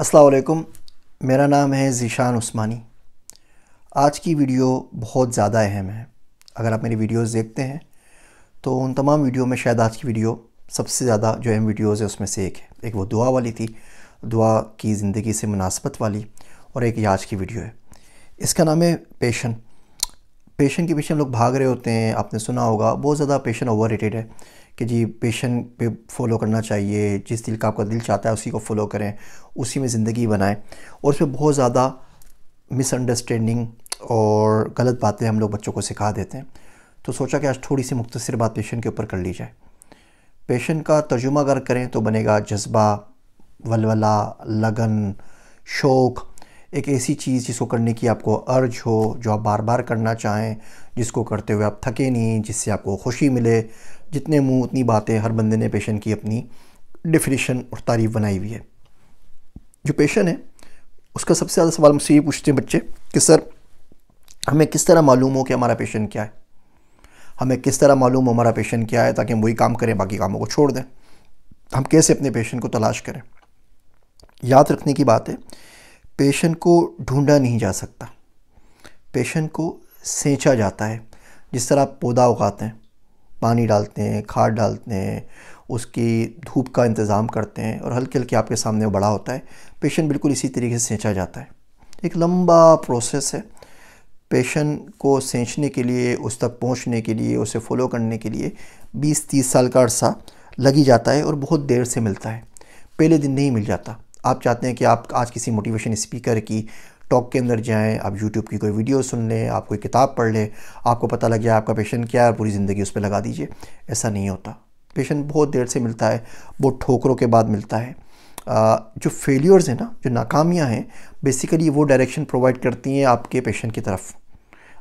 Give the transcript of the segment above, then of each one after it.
असलकुम मेरा नाम है ज़ीशान उस्मानी आज की वीडियो बहुत ज़्यादा अहम है अगर आप मेरी वीडियोस देखते हैं तो उन तमाम वीडियो में शायद आज की वीडियो सबसे ज़्यादा जो अहम वीडियोस है उसमें से एक है एक वो दुआ वाली थी दुआ की ज़िंदगी से मुनासबत वाली और एक ये आज की वीडियो है इसका नाम है पेशन पेशेंट के पीछे हम लोग भाग रहे होते हैं आपने सुना होगा बहुत ज़्यादा पेशेंट ओवर है कि जी पेशेंट पे फॉलो करना चाहिए जिस दिल का आपका दिल चाहता है उसी को फॉलो करें उसी में ज़िंदगी बनाएं और उसमें बहुत ज़्यादा मिसअंडरस्टैंडिंग और गलत बातें हम लोग बच्चों को सिखा देते हैं तो सोचा कि आज थोड़ी सी मुख्तर बात पेशेंट के ऊपर कर ली जाए पेशेंट का तर्जुमा अगर करें तो बनेगा जज्बा वलवला लगन शौक़ एक ऐसी चीज़ जिसको करने की आपको अर्ज हो जो आप बार बार करना चाहें जिसको करते हुए आप थके नहीं जिससे आपको खुशी मिले जितने मुंह उतनी बातें हर बंदे ने पेशेंट की अपनी डिफिनीशन और तारीफ बनाई हुई है जो पेशेंट है उसका सबसे ज़्यादा सवाल मुझसे ये पूछते हैं बच्चे कि सर हमें किस तरह मालूम हो कि हमारा पेशेंट क्या है हमें किस तरह मालूम हो हमारा पेशेंट क्या है ताकि हम वही काम करें बाकी कामों को छोड़ दें हम कैसे अपने पेशेंट को तलाश करें याद रखने की बात है पेशेंट को ढूंढा नहीं जा सकता पेशेंट को सेंचा जाता है जिस तरह आप पौधा उगाते हैं पानी डालते हैं खाद डालते हैं उसकी धूप का इंतज़ाम करते हैं और हल्के हल्के आपके सामने वो बड़ा होता है पेशेंट बिल्कुल इसी तरीके से सेंचा जाता है एक लंबा प्रोसेस है पेशेंट को सेंचने के लिए उस तक पहुंचने के लिए उसे फॉलो करने के लिए 20-30 साल का अरसा लगी जाता है और बहुत देर से मिलता है पहले दिन नहीं मिल जाता आप चाहते हैं कि आप आज किसी मोटिवेशन स्पीकर की टॉक के अंदर जाएं आप यूट्यूब की कोई वीडियो सुन लें आप कोई किताब पढ़ लें आपको पता लग जाए आपका पेशन क्या है पूरी ज़िंदगी उस पर लगा दीजिए ऐसा नहीं होता पेशन बहुत देर से मिलता है बहुत ठोकरों के बाद मिलता है जो फेलियर्स हैं ना जो नाकामियाँ हैं बेसिकली वो डायरेक्शन प्रोवाइड करती हैं आपके पेशन की तरफ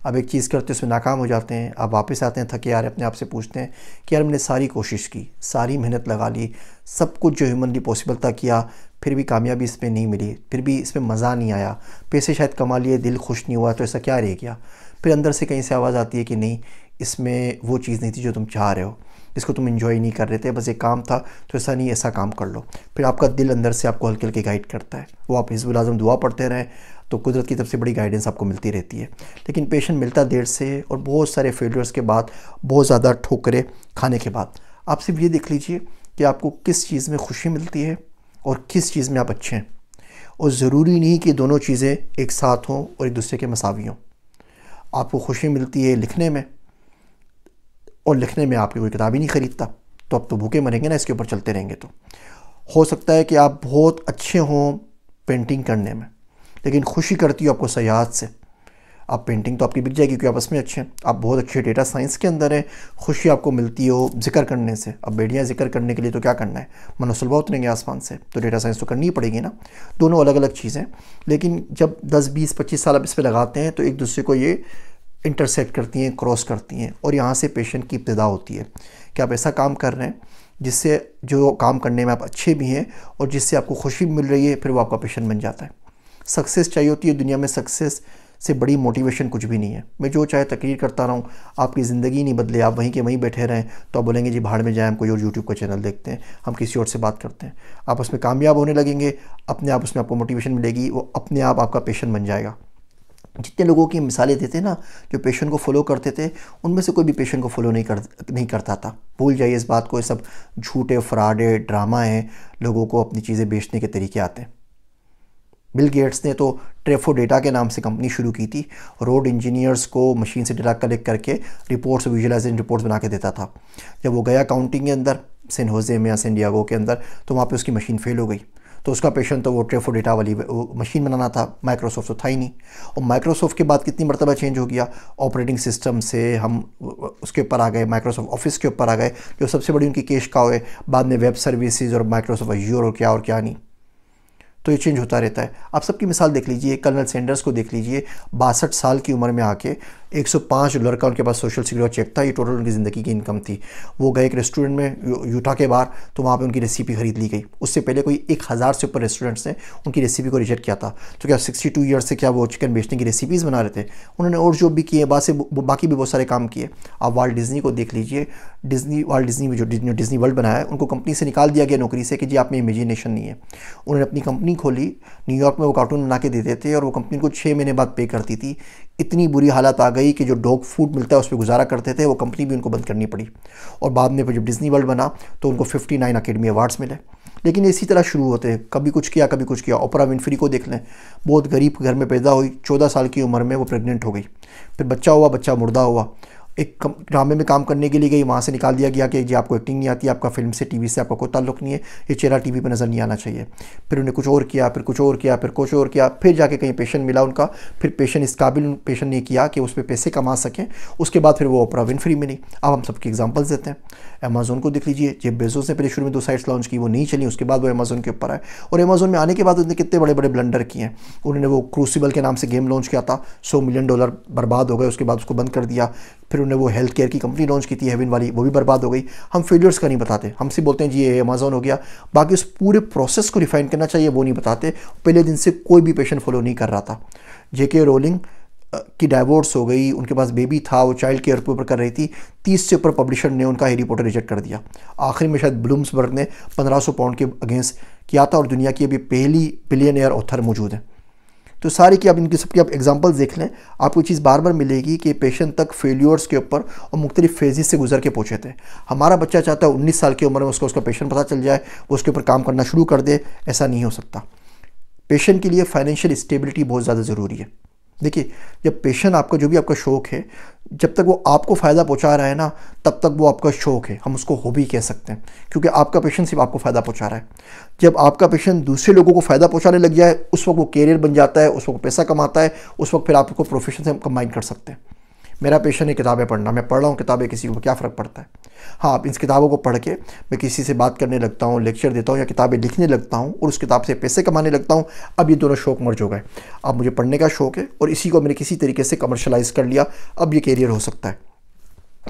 अब एक चीज़ करते उसमें नाकाम हो जाते हैं अब वापस आते हैं थके यार अपने आप से पूछते हैं कि यार मैंने सारी कोशिश की सारी मेहनत लगा ली सब कुछ जो ह्यूमनली पॉसिबल था किया फिर भी कामयाबी इसमें नहीं मिली फिर भी इसमें मज़ा नहीं आया पैसे शायद कमा लिए दिल खुश नहीं हुआ तो ऐसा क्या रह गया फिर अंदर से कहीं से आवाज़ आती है कि नहीं इसमें वो चीज़ नहीं थी जो तुम चाह रहे हो इसको तुम इन्जॉय नहीं कर रहे थे बस एक काम था तो ऐसा नहीं ऐसा काम कर लो फिर आपका दिल अंदर से आपको हल्के हल्के गाइड करता है वो आप हिजबुल आज़म दुआ पढ़ते रहें तो कुदरत की तरफ से बड़ी गाइडेंस आपको मिलती रहती है लेकिन पेशेंट मिलता देर से और बहुत सारे फेलियर्स के बाद बहुत ज़्यादा ठोकरे खाने के बाद आप सिर्फ ये देख लीजिए कि आपको किस चीज़ में खुशी मिलती है और किस चीज़ में आप अच्छे हैं और ज़रूरी नहीं कि दोनों चीज़ें एक साथ हों और एक दूसरे के मसावी हों आपको खुशी मिलती है लिखने में और लिखने में आपकी कोई किताब ही नहीं ख़रीदता तो आप तो भूखे मरेंगे ना इसके ऊपर चलते रहेंगे तो हो सकता है कि आप बहुत अच्छे हों पेंटिंग करने में लेकिन खुशी करती हो आपको सयाहत से आप पेंटिंग तो आपकी बिक जाएगी क्योंकि आप इसमें अच्छे हैं आप बहुत अच्छे डेटा साइंस के अंदर हैं खुशी आपको मिलती हो जिक्र करने से अब बेटियाँ जिक्र करने के लिए तो क्या करना है मनोसलवा उतरेंगे आसमान से तो डेटा साइंस तो करनी ही पड़ेगी ना दोनों अलग अलग चीज़ें लेकिन जब दस बीस पच्चीस साल आप इस पर लगाते हैं तो एक दूसरे को ये इंटरसेप्ट करती हैं क्रॉस करती हैं और यहाँ से पेशेंट की इब्तदा होती है कि आप ऐसा काम कर रहे हैं जिससे जो काम करने में आप अच्छे भी हैं और जिससे आपको खुशी मिल रही है फिर वो आपका पेशेंट बन जाता है सक्सेस चाहिए होती है दुनिया में सक्सेस से बड़ी मोटिवेशन कुछ भी नहीं है मैं जो चाहे तकरीर करता रहूँ आपकी ज़िंदगी नहीं बदले आप वहीं के वहीं बैठे रहें तो आप बोलेंगे जी भाड़ में जाएं हम कोई और यूट्यूब का चैनल देखते हैं हम किसी और से बात करते हैं आप उसमें कामयाब होने लगेंगे अपने आप उसमें आपको मोटिवेशन मिलेगी वो अपने आप आपका पेशन बन जाएगा जितने लोगों की मिसालें देते ना जो पेशन को फॉलो करते थे उनमें से कोई भी पेशन को फॉलो नहीं कर नहीं करता था भूल जाइए इस बात को ये सब झूठे फ्राडे है ड्रामा है लोगों को अपनी चीज़ें बेचने के तरीके आते हैं बिल गेट्स ने तो ट्रेफो डेटा के नाम से कंपनी शुरू की थी रोड इंजीनियर्स को मशीन से डेटा कलेक्ट करके रिपोर्ट्स विजुलाइजेशन रिपोर्ट्स बना के देता था जब वो गया काउंटिंग के अंदर सेन होजे में या सेंडियागो डियागो के अंदर तो वहाँ पे उसकी मशीन फेल हो गई तो उसका पेशन तो वो ट्रेफो डेटा वाली मशीन बनाना था माइक्रोसॉफ्ट तो था ही नहीं और माइक्रोसॉफ्ट के बाद कितनी मरतबा चेंज हो गया ऑपरेटिंग सिस्टम से हम उसके ऊपर आ गए माइक्रोसॉफ्ट ऑफिस के ऊपर आ गए जो सबसे बड़ी उनकी केश का हुए बाद में वेब सर्विसेज और माइक्रोसॉफ्ट यूर और क्या और क्या नहीं तो ये चेंज होता रहता है आप सबकी मिसाल देख लीजिए कर्नल सेंडर्स को देख लीजिए बासठ साल की उम्र में आके 105 डॉलर का उनके पास सोशल सिक्योरिटी चेक था ये टोटल उनकी ज़िंदगी की इनकम थी वो गए एक रेस्टोरेंट में यूटा के बाहर तो वहाँ पे उनकी रेसिपी खरीद ली गई उससे पहले कोई एक हज़ार से ऊपर रेस्टोरेंट्स ने उनकी रेसिपी को रिजेक्ट किया था तो क्या सिक्सटी टू ईयर्स से क्या वो चिकन बेचने की रेसिपीज़ बना रहे थे उन्होंने और जो भी किए बाद से बाकी भी बहुत सारे काम किए आप वाल डिज़नी को देख लीजिए डिज़नी वाल डिज़नी में जो डिज़नी वर्ल्ड बनाया है उनको कंपनी से निकाल दिया गया नौकरी से कि जी आप में इमेजिनेशन नहीं है उन्होंने अपनी कंपनी खोली न्यूयॉर्क में वो कार्टून बना के देते थे और वो कंपनी को छः महीने बाद पे करती थी इतनी बुरी हालत आ गई कि जो डॉग फूड मिलता है उस पर गुजारा करते थे वो कंपनी भी उनको बंद करनी पड़ी और बाद में जब डिज़नी वर्ल्ड बना तो उनको फिफ्टी नाइन अकेडमी अवार्ड्स मिले लेकिन इसी तरह शुरू होते हैं कभी कुछ किया कभी कुछ किया ओपरा विनफ्री को देख लें बहुत गरीब घर में पैदा हुई चौदह साल की उम्र में वो प्रेगनेंट हो गई फिर बच्चा हुआ बच्चा मुर्दा हुआ एक ड्रामे में काम करने के लिए गई वहाँ से निकाल दिया गया कि जी आपको एक्टिंग नहीं आती आपका फिल्म से टीवी से आपका कोई ताल्लुक नहीं है ये चेहरा टीवी पर नज़र नहीं आना चाहिए फिर उन्हें कुछ और किया फिर कुछ और किया फिर कुछ और किया फिर जाके कहीं पेशेंट मिला उनका फिर पेशेंट इस काबिल पेशेंट ने किया कि उस पर पैसे कमा सकें उसके बाद फिर वो ओपरा विन फ्री मिली अब हम सबकी एग्जाम्पल्स देते हैं अमेजोन को देख लीजिए जब बेजोस ने पहले शुरू में दो साइट्स लॉन्च की वो नहीं चली उसके बाद वो अमेजोन के ऊपर आए और अमेजोन में आने के बाद उसने कितने बड़े बड़े ब्लंडर किए हैं उन्होंने वो क्रूसिबल के नाम से गेम लॉन्च किया था सौ मिलियन डॉलर बर्बाद हो गए उसके बाद उसको बंद कर दिया फिर उन्होंने वो हेल्थ केयर की कंपनी लॉन्च की थी हेविन वाली वो भी बर्बाद हो गई हम फेलियर्स का नहीं बताते हमसे बोलते हैं जी ये अमेज़ोन हो गया बाकी उस पूरे प्रोसेस को रिफाइन करना चाहिए वो नहीं बताते पहले दिन से कोई भी पेशेंट फॉलो नहीं कर रहा था जेके रोलिंग की डाइवोर्स हो गई उनके पास बेबी था वो चाइल्ड केयर के ऊपर कर रही थी तीस से ऊपर पब्लिशर ने उनका हेरी पोटर रिजेक्ट कर दिया आखिर में शायद ब्लूम्सबर्ग ने पंद्रह सौ पाउंड के अगेंस्ट किया था और दुनिया की अभी पहली बिलियन ऑथर मौजूद है तो सारी की आप इनकी सबकी आप एग्जांपल देख लें आपको चीज़ बार बार मिलेगी कि पेशेंट तक फेल्योर्स के ऊपर और मुख्तलिफ फेजेज से गुजर के पहुँचे थे हमारा बच्चा चाहता है उन्नीस साल की उम्र में उसका उसका पेशेंट पता चल जाए वो उसके ऊपर काम करना शुरू कर दे ऐसा नहीं हो सकता पेशेंट के लिए फाइनेंशियल स्टेबिलिटी बहुत ज़्यादा ज़रूरी है देखिए जब पेशन आपका जो भी आपका शौक़ है जब तक वो आपको फ़ायदा पहुंचा रहा है ना तब तक वो आपका शौक़ है हम उसको हॉबी कह सकते हैं क्योंकि आपका पेशन सिर्फ आपको फ़ायदा पहुंचा रहा है जब आपका पेशन दूसरे लोगों को फ़ायदा पहुंचाने लग जाए उस वक्त वो कैरियर बन जाता है उस वक्त पैसा कमाता है उस वक्त फिर आप उसको प्रोफेशन से कंबाइन कर सकते हैं मेरा पेशन है किताबें पढ़ना मैं पढ़ रहा हूँ किताबें किसी को क्या फ़र्क पड़ता है हाँ आप इन किताबों को पढ़ के मैं किसी से बात करने लगता हूँ लेक्चर देता हूँ या किताबें लिखने लगता हूँ और उस किताब से पैसे कमाने लगता हूँ अब ये दोनों शौक मर्ज हो गए अब मुझे पढ़ने का शौक़ है और इसी को मैंने किसी तरीके से कमर्शलाइज़ कर लिया अब ये कैरियर हो सकता है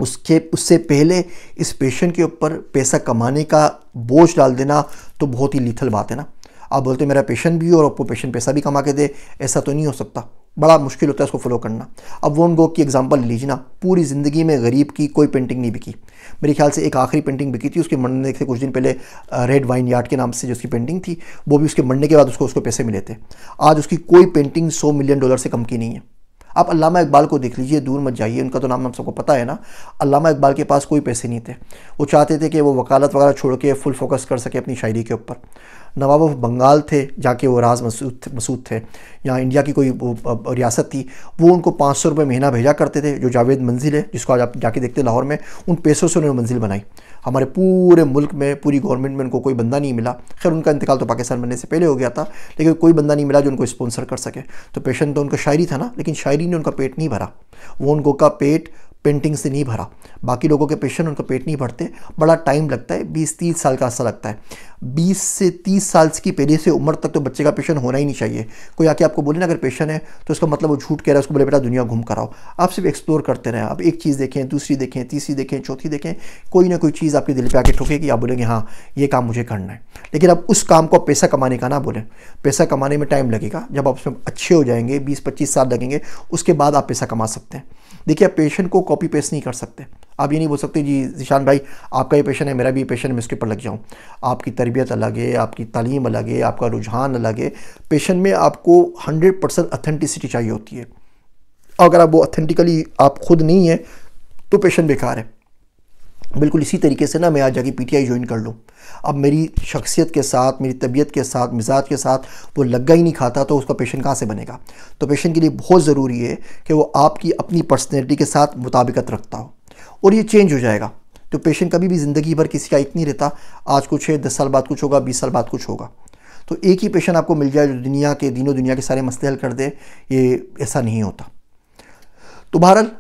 उसके उससे पहले इस पेशन के ऊपर पैसा कमाने का बोझ डाल देना तो बहुत ही लीथल बात है ना आप बोलते मेरा पेशन भी हो और आपको पेशन पैसा भी कमा के दे ऐसा तो नहीं हो सकता बड़ा मुश्किल होता है उसको फॉलो करना अब वोन गो की एग्जांपल लीजिए ना पूरी ज़िंदगी में गरीब की कोई पेंटिंग नहीं बिकी मेरे ख्याल से एक आखिरी पेंटिंग बिकी थी उसके मरने से कुछ दिन पहले रेड वाइन यार्ड के नाम से जो उसकी पेंटिंग थी वो भी उसके मरने के बाद उसको उसको पैसे मिले थे आज उसकी कोई पेंटिंग सौ मिलियन डॉलर से कम की नहीं है आप अलामा इकबाल को देख लीजिए दूर मत जाइए उनका तो नाम हम सबको पता है ना अलामा इकबाल के पास कोई पैसे नहीं थे वो चाहते थे कि वो वकालत वगैरह छोड़ के फुल फोकस कर सके अपनी शायरी के ऊपर नवाब ऑफ बंगाल थे जाके वो राज मसूद मसूद थे यहाँ इंडिया की कोई रियासत थी वो उनको पाँच सौ रुपये महीना भेजा करते थे जो जावेद मंजिल है जिसको आज आप जाके देखते लाहौर में उन पैसों से उन्होंने मंजिल बनाई हमारे पूरे मुल्क में पूरी गवर्नमेंट में उनको कोई बंदा नहीं मिला खैर उनका इंतकाल तो पाकिस्तान बनने से पहले हो गया था लेकिन कोई बंदा नहीं मिला जो उनको स्पॉन्सर कर सके तो पेशन तो उनका शायरी था ना लेकिन शायरी ने उनका पेट नहीं भरा वो उनको का पेट पेंटिंग से नहीं भरा बाकी लोगों के पेशेंट उनका पेट नहीं भरते बड़ा टाइम लगता है बीस तीस साल का असर लगता है 20 से 30 साल की पहले से उम्र तक तो बच्चे का पेशन होना ही नहीं चाहिए कोई आके आपको बोले ना अगर पेशन है तो उसका मतलब वो झूठ कह रहा है उसको बोले बेटा दुनिया घूम कराओ आप सिर्फ एक्सप्लोर करते रहें आप एक चीज़ देखें दूसरी देखें तीसरी देखें चौथी देखें कोई ना कोई चीज़ आपके दिल पर आके ठोकेगी आप बोलेंगे हाँ ये काम मुझे करना है लेकिन अब उस काम को पैसा कमाने का ना बोलें पैसा कमाने में टाइम लगेगा जब आप उसमें अच्छे हो जाएंगे बीस पच्चीस साल लगेंगे उसके बाद आप पैसा कमा सकते हैं देखिए आप पेशेंट को कॉपी पेस्ट नहीं कर सकते आप ये नहीं बोल सकते जी जिशान भाई आपका ये पेशन है मेरा भी ये पेशन है मैं इसके ऊपर लग जाऊँ आपकी तरबियत अलग है आपकी तालीम अलग है आपका रुझान अलग है पेशन में आपको हंड्रेड परसेंट अथेंटिसिटी चाहिए होती है अगर आप वो अथेंटिकली आप खुद नहीं हैं तो पेशन बेकार है बिल्कुल इसी तरीके से ना मैं आज जाके आई ज्वाइन कर लूँ अब मेरी शख्सियत के साथ मेरी तबीयत के साथ मिजाज के साथ वो लगा ही नहीं खाता तो उसका पेशेंट कहाँ से बनेगा तो पेशेंट के लिए बहुत ज़रूरी है कि वो आपकी अपनी पर्सनैलिटी के साथ मुताबिकत रखता हो और ये चेंज हो जाएगा तो पेशेंट कभी भी ज़िंदगी भर किसी का एक नहीं रहता आज कुछ है दस साल बाद कुछ होगा बीस साल बाद कुछ होगा तो एक ही पेशेंट आपको मिल जाए जो दुनिया के दिनों दुनिया के सारे मसले हल कर दे ये ऐसा नहीं होता तो बहरहाल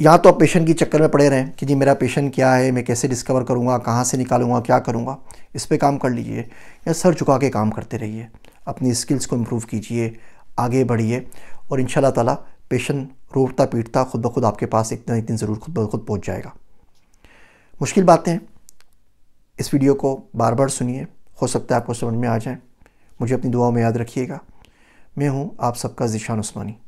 यहाँ तो आप पेशेंट के चक्कर में पड़े रहें कि जी मेरा पेशेंट क्या है मैं कैसे डिस्कवर करूँगा कहाँ से निकालूंगा क्या करूँगा इस पर काम कर लीजिए या सर झुका के काम करते रहिए अपनी स्किल्स को इम्प्रूव कीजिए आगे बढ़िए और इन ताला पेशेंट रोता पीटता खुद ब खुद आपके पास एक दिन एक दिन ज़रूर खुद ब खुद पहुँच जाएगा मुश्किल बातें इस वीडियो को बार बार सुनिए हो सकता है आपको समझ में आ जाए मुझे अपनी दुआओं में याद रखिएगा मैं हूँ आप सबका ज़िशान उस्मानी